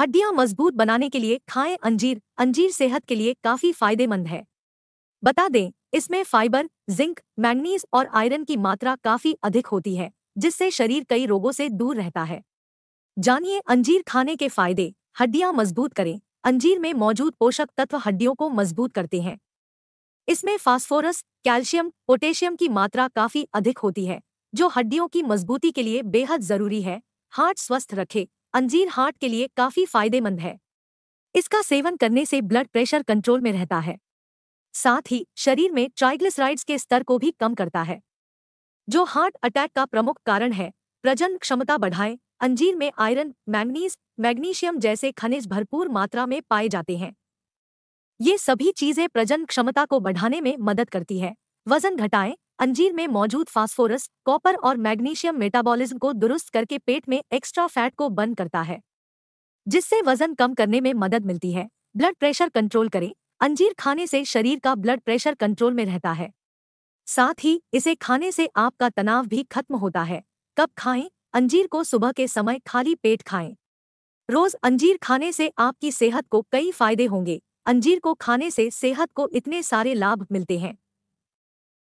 हड्डियां मजबूत बनाने के लिए खाएं अंजीर अंजीर सेहत के लिए काफी फायदेमंद है बता दें इसमें फाइबर जिंक मैंगनीज और आयरन की मात्रा काफी अधिक होती है जिससे शरीर कई रोगों से दूर रहता है जानिए अंजीर खाने के फायदे हड्डियां मजबूत करें अंजीर में मौजूद पोषक तत्व हड्डियों को मजबूत करते हैं इसमें फास्फोरस कैल्शियम पोटेशियम की मात्रा काफी अधिक होती है जो हड्डियों की मजबूती के लिए बेहद जरूरी है हार्ट स्वस्थ रखे अंजीर हार्ट के लिए काफी फायदेमंद है इसका सेवन करने से ब्लड प्रेशर कंट्रोल में रहता है साथ ही शरीर में ट्राइग्लिसराइड्स के स्तर को भी कम करता है जो हार्ट अटैक का प्रमुख कारण है प्रजन क्षमता बढ़ाएं अंजीर में आयरन मैग्नीज मैग्नीशियम जैसे खनिज भरपूर मात्रा में पाए जाते हैं ये सभी चीजें प्रजन क्षमता को बढ़ाने में मदद करती है वजन घटाएं अंजीर में मौजूद फास्फोरस कॉपर और मैग्नीशियम मेटाबॉलिज्म को दुरुस्त करके पेट में एक्स्ट्रा फैट को बंद करता है जिससे वजन कम करने में मदद मिलती है ब्लड प्रेशर कंट्रोल करें अंजीर खाने से शरीर का ब्लड प्रेशर कंट्रोल में रहता है साथ ही इसे खाने से आपका तनाव भी खत्म होता है कब खाएं अंजीर को सुबह के समय खाली पेट खाएं रोज अंजीर खाने से आपकी सेहत को कई फायदे होंगे अंजीर को खाने से सेहत को इतने सारे लाभ मिलते हैं